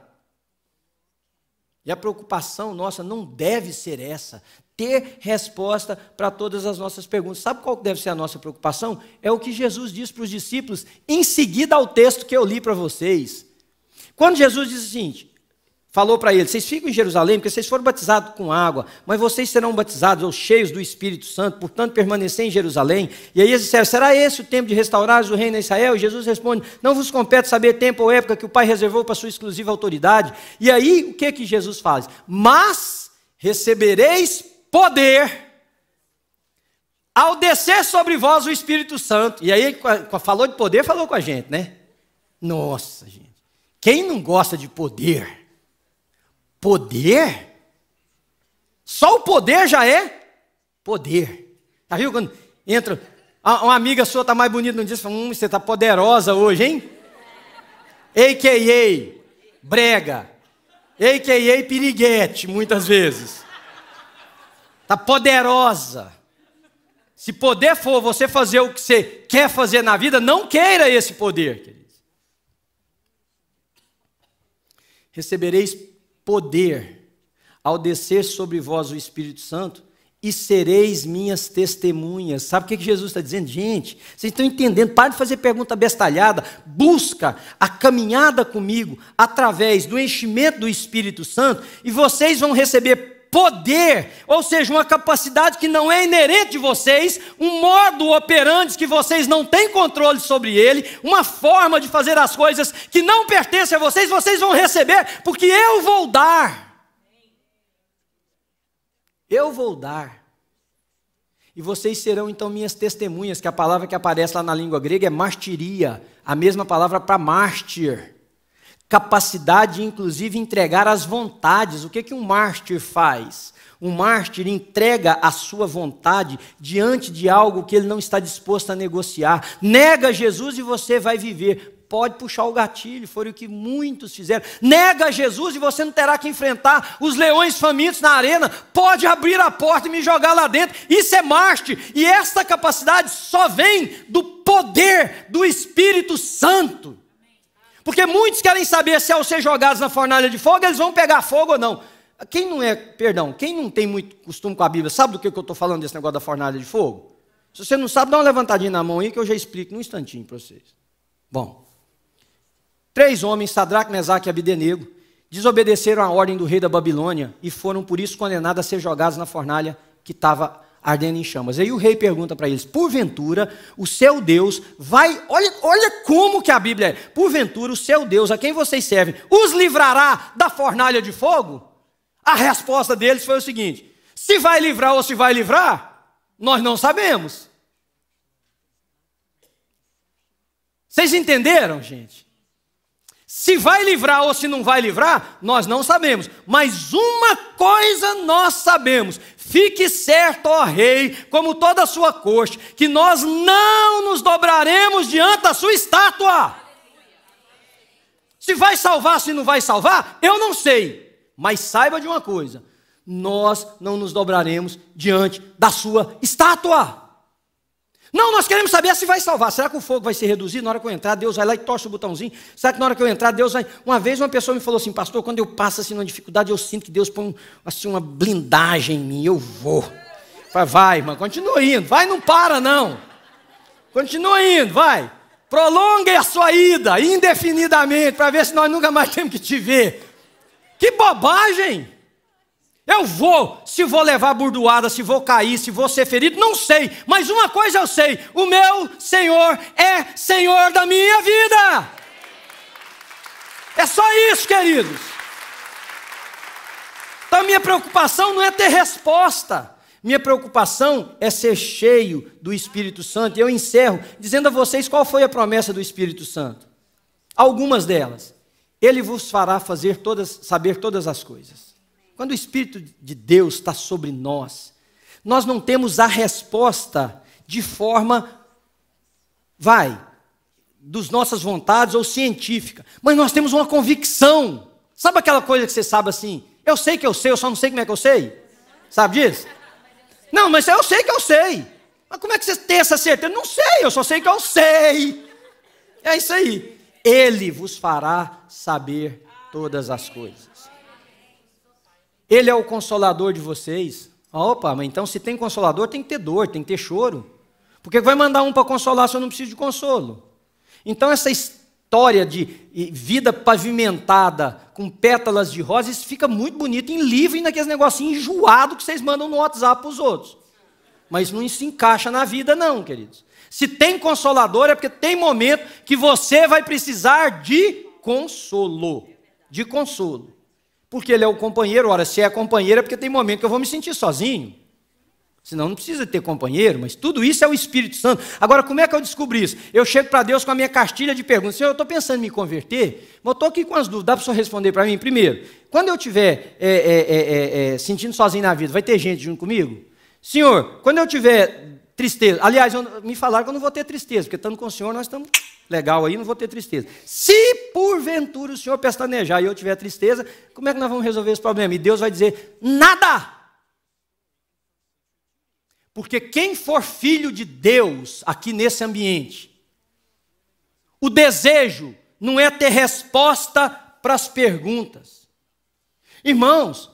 E a preocupação nossa não deve ser essa, ter resposta para todas as nossas perguntas. Sabe qual deve ser a nossa preocupação? É o que Jesus diz para os discípulos em seguida ao texto que eu li para vocês. Quando Jesus diz o seguinte: falou para eles: Vocês ficam em Jerusalém, porque vocês foram batizados com água, mas vocês serão batizados ou cheios do Espírito Santo, portanto permanecer em Jerusalém. E aí eles disseram: Será esse o tempo de restaurar o reino de Israel? E Jesus responde: Não vos compete saber tempo ou época que o Pai reservou para sua exclusiva autoridade. E aí o que que Jesus faz? Mas recebereis poder. Ao descer sobre vós o Espírito Santo. E aí, falou de poder, falou com a gente, né? Nossa, gente. Quem não gosta de poder? Poder? Só o poder já é poder. Tá viu quando entra uma amiga sua tá mais bonita no dia, você fala, hum, você tá poderosa hoje, hein? AKA brega. AKA piriguete, muitas vezes. Tá poderosa. Se poder for você fazer o que você quer fazer na vida, não queira esse poder, queridos. Recebereis poder ao descer sobre vós o Espírito Santo e sereis minhas testemunhas. Sabe o que Jesus está dizendo? Gente, vocês estão entendendo? Para de fazer pergunta bestalhada. Busca a caminhada comigo através do enchimento do Espírito Santo e vocês vão receber poder, ou seja, uma capacidade que não é inerente de vocês, um modo operante que vocês não têm controle sobre ele, uma forma de fazer as coisas que não pertence a vocês, vocês vão receber, porque eu vou dar. Eu vou dar. E vocês serão então minhas testemunhas, que a palavra que aparece lá na língua grega é martiria, a mesma palavra para mártir capacidade inclusive, entregar as vontades. O que, é que um mártir faz? Um mártir entrega a sua vontade diante de algo que ele não está disposto a negociar. Nega Jesus e você vai viver. Pode puxar o gatilho, foi o que muitos fizeram. Nega Jesus e você não terá que enfrentar os leões famintos na arena. Pode abrir a porta e me jogar lá dentro. Isso é mártir. E esta capacidade só vem do poder do Espírito Santo. Porque muitos querem saber se ao ser jogados na fornalha de fogo, eles vão pegar fogo ou não. Quem não é, perdão, quem não tem muito costume com a Bíblia, sabe do que, que eu estou falando desse negócio da fornalha de fogo? Se você não sabe, dá uma levantadinha na mão aí que eu já explico num instantinho para vocês. Bom, três homens, Sadraque, Mesaque e Abidenego, desobedeceram a ordem do rei da Babilônia e foram por isso condenados a ser jogados na fornalha que estava ardendo em chamas. Aí o rei pergunta para eles: porventura o seu Deus vai. Olha, olha como que a Bíblia é. Porventura o seu Deus, a quem vocês servem, os livrará da fornalha de fogo? A resposta deles foi o seguinte: se vai livrar ou se vai livrar, nós não sabemos. Vocês entenderam, gente? Se vai livrar ou se não vai livrar, nós não sabemos. Mas uma coisa nós sabemos: Fique certo, ó rei, como toda a sua corte, que nós não nos dobraremos diante da sua estátua. Se vai salvar, se não vai salvar, eu não sei. Mas saiba de uma coisa: nós não nos dobraremos diante da sua estátua. Não, nós queremos saber se vai salvar. Será que o fogo vai se reduzir na hora que eu entrar? Deus vai lá e torce o botãozinho. Será que na hora que eu entrar, Deus vai. Uma vez uma pessoa me falou assim, pastor, quando eu passo assim numa dificuldade, eu sinto que Deus põe assim, uma blindagem em mim. Eu vou. Vai, vai, irmã, continua indo. Vai, não para, não. Continua indo, vai. Prolongue a sua ida indefinidamente para ver se nós nunca mais temos que te ver. Que bobagem! Eu vou, se vou levar burdoada, se vou cair, se vou ser ferido, não sei, mas uma coisa eu sei: o meu Senhor é Senhor da minha vida. É só isso, queridos. Então, minha preocupação não é ter resposta, minha preocupação é ser cheio do Espírito Santo. E eu encerro dizendo a vocês qual foi a promessa do Espírito Santo. Algumas delas. Ele vos fará fazer todas, saber todas as coisas. Quando o Espírito de Deus está sobre nós, nós não temos a resposta de forma, vai, dos nossas vontades ou científica, mas nós temos uma convicção. Sabe aquela coisa que você sabe assim? Eu sei que eu sei, eu só não sei como é que eu sei. Sabe disso? Não, mas eu sei que eu sei. Mas como é que você tem essa certeza? Não sei, eu só sei que eu sei. É isso aí. Ele vos fará saber todas as coisas. Ele é o consolador de vocês. Opa, mas então se tem consolador, tem que ter dor, tem que ter choro. Porque vai mandar um para consolar se eu não preciso de consolo? Então essa história de vida pavimentada com pétalas de rosas fica muito bonito em livro e naqueles negocinhos enjoado que vocês mandam no WhatsApp para os outros. Mas não se encaixa na vida não, queridos. Se tem consolador é porque tem momento que você vai precisar de consolo, de consolo porque ele é o companheiro. Ora, se é companheiro, é porque tem momento que eu vou me sentir sozinho. Senão não precisa ter companheiro, mas tudo isso é o Espírito Santo. Agora, como é que eu descobri isso? Eu chego para Deus com a minha cartilha de perguntas. Senhor, eu estou pensando em me converter, mas estou aqui com as dúvidas. Dá para o senhor responder para mim? Primeiro, quando eu estiver é é, é, é, é, sentindo sozinho na vida, vai ter gente junto comigo? Senhor, quando eu estiver tristeza. Aliás, eu, me falaram que eu não vou ter tristeza, porque estando com o Senhor, nós estamos legal aí, não vou ter tristeza. Se porventura o Senhor pestanejar e eu tiver tristeza, como é que nós vamos resolver esse problema? E Deus vai dizer: nada! Porque quem for filho de Deus aqui nesse ambiente, o desejo não é ter resposta para as perguntas. Irmãos,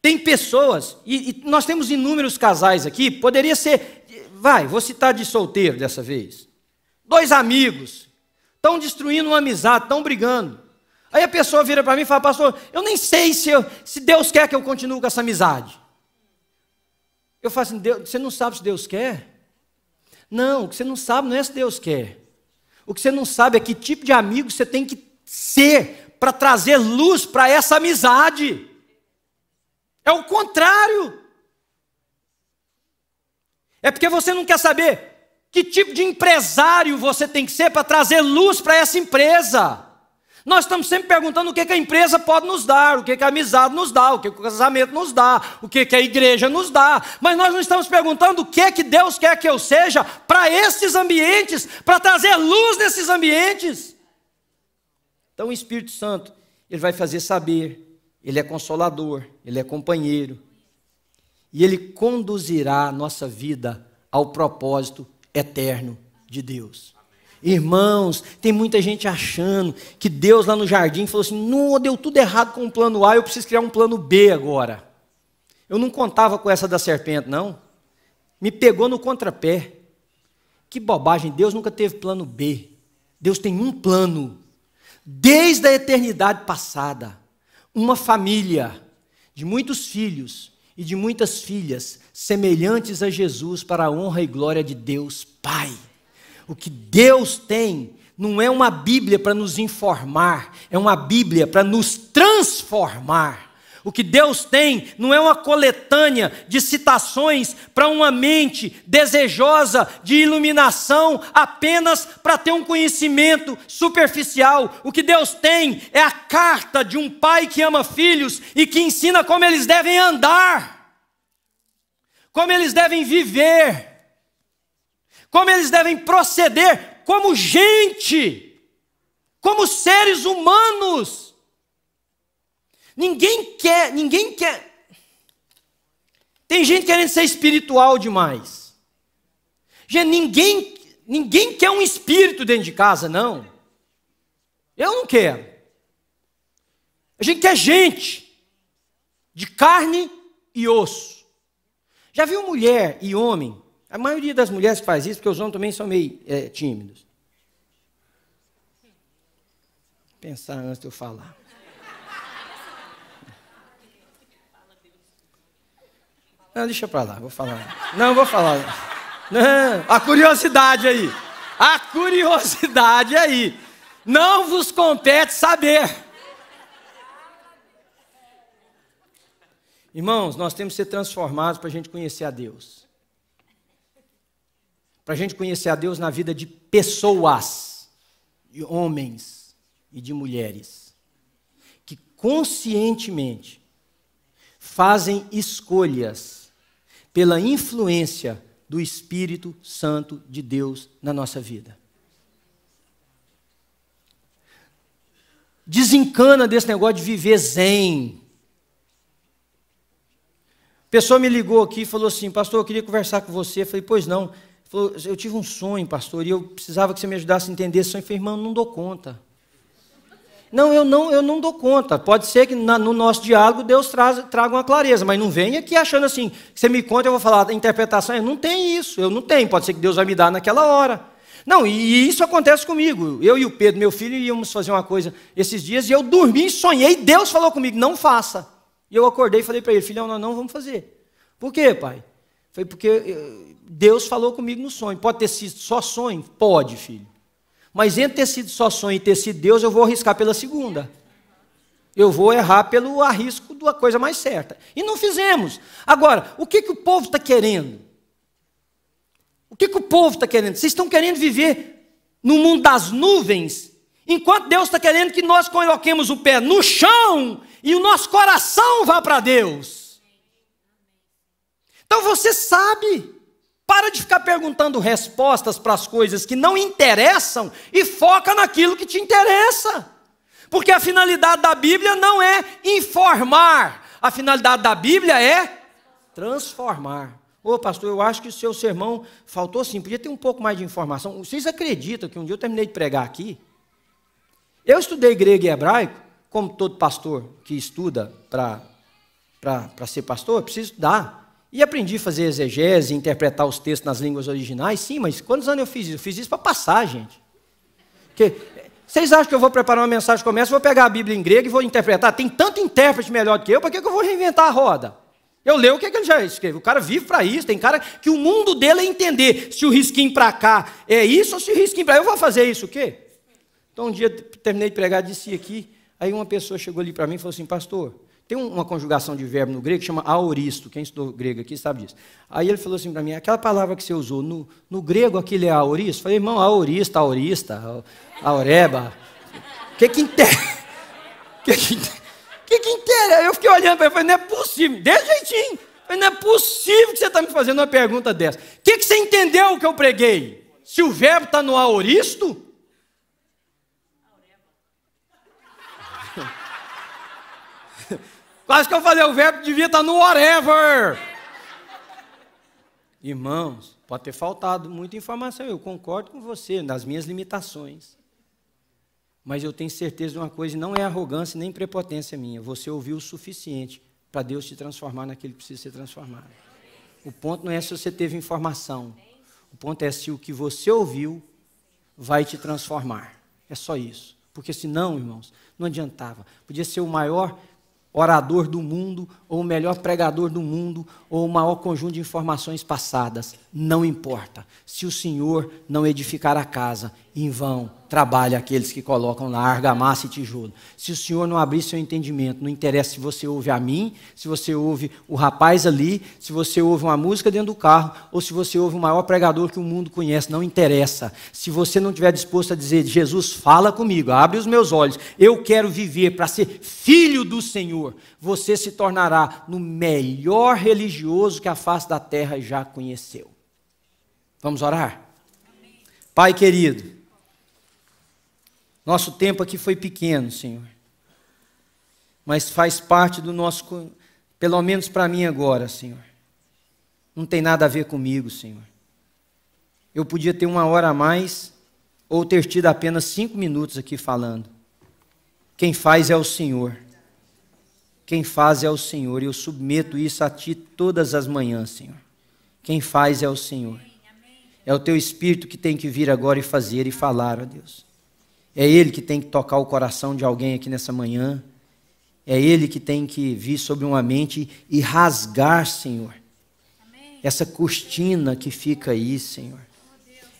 tem pessoas, e, e, nós temos inúmeros casais aqui, poderia ser Vai, vou citar de solteiro dessa vez. Dois amigos estão destruindo uma amizade, estão brigando. Aí a pessoa vira para mim e fala: Pastor, eu nem sei se, eu, se Deus quer que eu continue com essa amizade. Eu falo assim: Deus, você não sabe se Deus quer? Não, o que você não sabe não é se Deus quer. O que você não sabe é que tipo de amigo você tem que ser para trazer luz para essa amizade. É o contrário. É porque você não quer saber que tipo de empresário você tem que ser para trazer luz para essa empresa. Nós estamos sempre perguntando o que, que a empresa pode nos dar, o que, que a amizade nos dá, o que, que o casamento nos dá, o que, que a igreja nos dá, mas nós não estamos perguntando o que, que Deus quer que eu seja para esses ambientes, para trazer luz nesses ambientes. Então o Espírito Santo, ele vai fazer saber, ele é consolador, ele é companheiro, e ele conduzirá a nossa vida ao propósito eterno de Deus. Irmãos, tem muita gente achando que Deus lá no jardim falou assim: não, deu tudo errado com o plano A, eu preciso criar um plano B agora. Eu não contava com essa da serpente, não. Me pegou no contrapé. Que bobagem, Deus nunca teve plano B. Deus tem um plano. Desde a eternidade passada, uma família de muitos filhos e de muitas filhas semelhantes a Jesus para a honra e glória de Deus Pai. O que Deus tem não é uma Bíblia para nos informar, é uma Bíblia para nos transformar. O que Deus tem não é uma coletânea de citações para uma mente desejosa de iluminação apenas para ter um conhecimento superficial. O que Deus tem é a carta de um pai que ama filhos e que ensina como eles devem andar, como eles devem viver, como eles devem proceder como gente, como seres humanos. Ninguém quer, ninguém quer. Tem gente querendo ser espiritual demais. Gente, ninguém, ninguém quer um espírito dentro de casa, não. Eu não quero. A gente quer gente de carne e osso. Já viu mulher e homem? A maioria das mulheres faz isso, porque os homens também são meio é, tímidos. Pensar antes de eu falar. Não, deixa pra lá, vou falar. Não, vou falar. Não, a curiosidade aí. A curiosidade aí. Não vos compete saber. Irmãos, nós temos que ser transformados para a gente conhecer a Deus. Para a gente conhecer a Deus na vida de pessoas, de homens e de mulheres, que conscientemente fazem escolhas pela influência do Espírito Santo de Deus na nossa vida. Desencana desse negócio de viver zen. A pessoa me ligou aqui e falou assim: Pastor, eu queria conversar com você. Eu falei: Pois não. falou, eu tive um sonho, pastor, e eu precisava que você me ajudasse a entender esse sonho. Eu falei: Irmão, não dou conta. Não, eu não, eu não dou conta. Pode ser que na, no nosso diálogo Deus traz, traga uma clareza, mas não venha aqui achando assim, você me conta, eu vou falar da interpretação. Eu não tem isso, eu não tenho. Pode ser que Deus vai me dar naquela hora. Não, e isso acontece comigo. Eu e o Pedro, meu filho, íamos fazer uma coisa esses dias e eu dormi, e sonhei, Deus falou comigo, não faça. E eu acordei e falei para ele, filhão, nós não vamos fazer. Por quê, pai? Foi porque eh, Deus falou comigo no sonho. Pode ter sido só sonho? Pode, filho. Mas entre ter sido só sonho e ter sido Deus, eu vou arriscar pela segunda. Eu vou errar pelo arrisco da coisa mais certa. E não fizemos. Agora, o que, que o povo está querendo? O que, que o povo está querendo? Vocês estão querendo viver no mundo das nuvens, enquanto Deus está querendo que nós coloquemos o pé no chão e o nosso coração vá para Deus. Então você sabe. Para de ficar perguntando respostas para as coisas que não interessam e foca naquilo que te interessa. Porque a finalidade da Bíblia não é informar, a finalidade da Bíblia é transformar. Ô pastor, eu acho que o seu sermão faltou sim, podia ter um pouco mais de informação. Vocês acreditam que um dia eu terminei de pregar aqui? Eu estudei grego e hebraico, como todo pastor que estuda para ser pastor, precisa estudar. E aprendi a fazer exegese, interpretar os textos nas línguas originais, sim, mas quantos anos eu fiz isso? Eu fiz isso para passar, gente. Porque, vocês acham que eu vou preparar uma mensagem de comércio, vou pegar a Bíblia em grego e vou interpretar? Tem tanto intérprete melhor do que eu, para que, que eu vou reinventar a roda? Eu leio o que, é que ele já escreve. O cara vive para isso. Tem cara que o mundo dele é entender se o risquinho para cá é isso ou se o risquinho para Eu vou fazer isso o quê? Então um dia terminei de pregar, disse aqui. Aí uma pessoa chegou ali para mim e falou assim: Pastor, tem uma conjugação de verbo no grego que chama aoristo. Quem estudou grego aqui sabe disso. Aí ele falou assim para mim: é aquela palavra que você usou no, no grego, aquele é aoristo? Eu falei, irmão, aorista, aorista, aureba. O que que interessa? O que que interessa? que, que inteira? Eu fiquei olhando para ele e falei, não é possível, desse jeitinho. Falei, não é possível que você está me fazendo uma pergunta dessa. O que, que você entendeu o que eu preguei? Se o verbo está no aoristo, Acho que eu falei, o verbo devia estar no whatever. Irmãos, pode ter faltado muita informação, eu concordo com você, nas minhas limitações. Mas eu tenho certeza de uma coisa, não é arrogância nem prepotência minha. Você ouviu o suficiente para Deus te transformar naquele que precisa ser transformado. O ponto não é se você teve informação. O ponto é se o que você ouviu vai te transformar. É só isso. Porque senão, irmãos, não adiantava. Podia ser o maior orador do mundo, ou o melhor pregador do mundo, ou o maior conjunto de informações passadas não importa. Se o Senhor não edificar a casa, em vão trabalha aqueles que colocam na argamassa e tijolo. Se o Senhor não abrir seu entendimento, não interessa se você ouve a mim, se você ouve o rapaz ali, se você ouve uma música dentro do carro, ou se você ouve o maior pregador que o mundo conhece, não interessa. Se você não estiver disposto a dizer, Jesus, fala comigo, abre os meus olhos, eu quero viver para ser filho do Senhor, você se tornará no melhor religioso que a face da terra já conheceu. Vamos orar? Amém. Pai querido, nosso tempo aqui foi pequeno, Senhor, mas faz parte do nosso, pelo menos para mim agora, Senhor. Não tem nada a ver comigo, Senhor. Eu podia ter uma hora a mais ou ter tido apenas cinco minutos aqui falando. Quem faz é o Senhor. Quem faz é o Senhor. E eu submeto isso a Ti todas as manhãs, Senhor. Quem faz é o Senhor. É o teu espírito que tem que vir agora e fazer e falar, ó Deus. É ele que tem que tocar o coração de alguém aqui nessa manhã. É ele que tem que vir sobre uma mente e rasgar, Senhor. Essa cortina que fica aí, Senhor.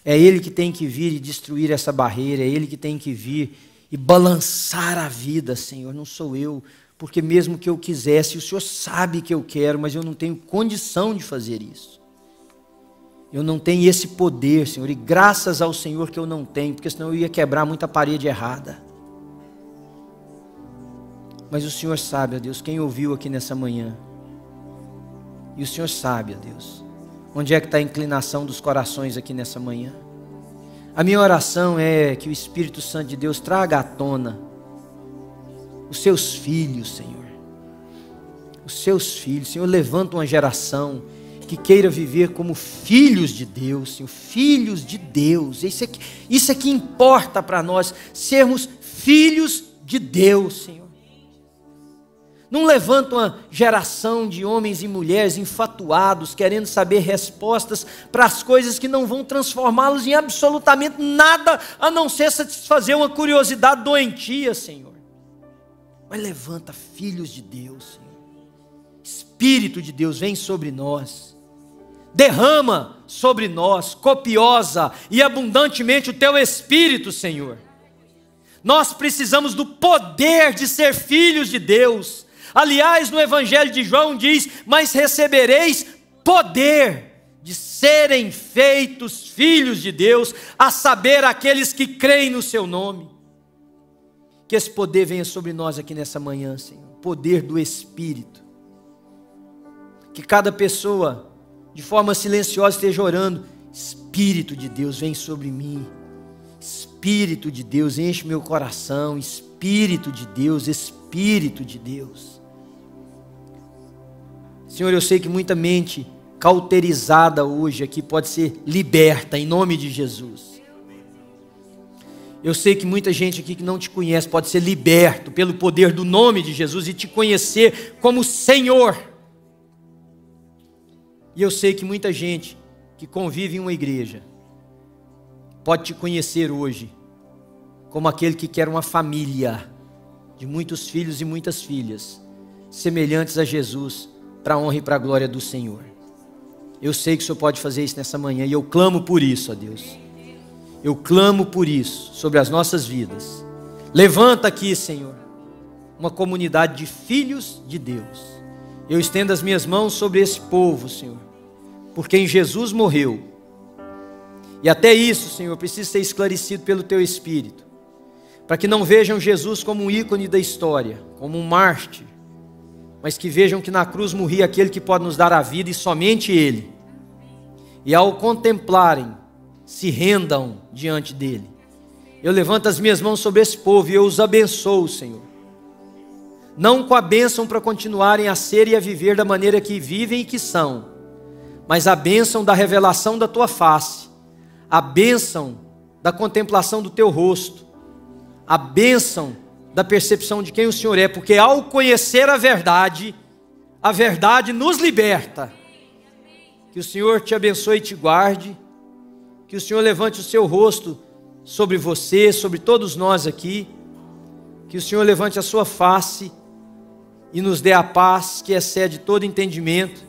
É ele que tem que vir e destruir essa barreira, é ele que tem que vir e balançar a vida, Senhor. Não sou eu, porque mesmo que eu quisesse, o Senhor sabe que eu quero, mas eu não tenho condição de fazer isso. Eu não tenho esse poder, Senhor, e graças ao Senhor que eu não tenho, porque senão eu ia quebrar muita parede errada. Mas o Senhor sabe, ó Deus, quem ouviu aqui nessa manhã. E o Senhor sabe, ó Deus, onde é que está a inclinação dos corações aqui nessa manhã. A minha oração é que o Espírito Santo de Deus traga à tona os seus filhos, Senhor. Os seus filhos, Senhor, levanta uma geração que queira viver como filhos de Deus, Senhor, filhos de Deus. Isso é que, isso é que importa para nós, sermos filhos de Deus, Senhor. Não levanta uma geração de homens e mulheres infatuados, querendo saber respostas para as coisas que não vão transformá-los em absolutamente nada, a não ser satisfazer uma curiosidade doentia, Senhor. Mas levanta filhos de Deus, Senhor. Espírito de Deus, vem sobre nós. Derrama sobre nós copiosa e abundantemente o teu espírito, Senhor. Nós precisamos do poder de ser filhos de Deus. Aliás, no Evangelho de João diz: Mas recebereis poder de serem feitos filhos de Deus, a saber, aqueles que creem no Seu nome. Que esse poder venha sobre nós aqui nessa manhã, Senhor. Poder do Espírito. Que cada pessoa de forma silenciosa esteja orando. Espírito de Deus, vem sobre mim. Espírito de Deus, enche meu coração. Espírito de Deus, Espírito de Deus. Senhor, eu sei que muita mente cauterizada hoje aqui pode ser liberta em nome de Jesus. Eu sei que muita gente aqui que não te conhece pode ser liberto pelo poder do nome de Jesus e te conhecer como Senhor. E eu sei que muita gente que convive em uma igreja pode te conhecer hoje como aquele que quer uma família de muitos filhos e muitas filhas, semelhantes a Jesus, para a honra e para a glória do Senhor. Eu sei que o Senhor pode fazer isso nessa manhã e eu clamo por isso, ó Deus. Eu clamo por isso sobre as nossas vidas. Levanta aqui, Senhor, uma comunidade de filhos de Deus eu estendo as minhas mãos sobre esse povo, Senhor, porque em Jesus morreu. E até isso, Senhor, precisa ser esclarecido pelo Teu Espírito, para que não vejam Jesus como um ícone da história, como um mártir, mas que vejam que na cruz morria aquele que pode nos dar a vida e somente Ele. E ao contemplarem, se rendam diante dele. Eu levanto as minhas mãos sobre esse povo e eu os abençoo, Senhor não com a bênção para continuarem a ser e a viver da maneira que vivem e que são, mas a bênção da revelação da tua face, a bênção da contemplação do teu rosto, a bênção da percepção de quem o Senhor é, porque ao conhecer a verdade, a verdade nos liberta. Que o Senhor te abençoe e te guarde, que o Senhor levante o seu rosto sobre você, sobre todos nós aqui, que o Senhor levante a sua face e nos dê a paz que excede todo entendimento.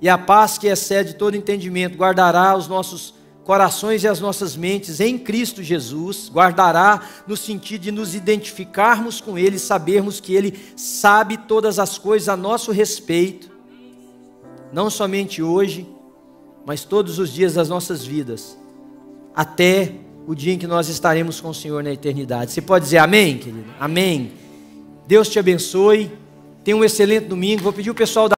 E a paz que excede todo entendimento guardará os nossos corações e as nossas mentes em Cristo Jesus, guardará no sentido de nos identificarmos com Ele, sabermos que Ele sabe todas as coisas a nosso respeito, não somente hoje, mas todos os dias das nossas vidas, até o dia em que nós estaremos com o Senhor na eternidade. Você pode dizer amém, querido? Amém. Deus te abençoe. Tenha um excelente domingo. Vou pedir o pessoal da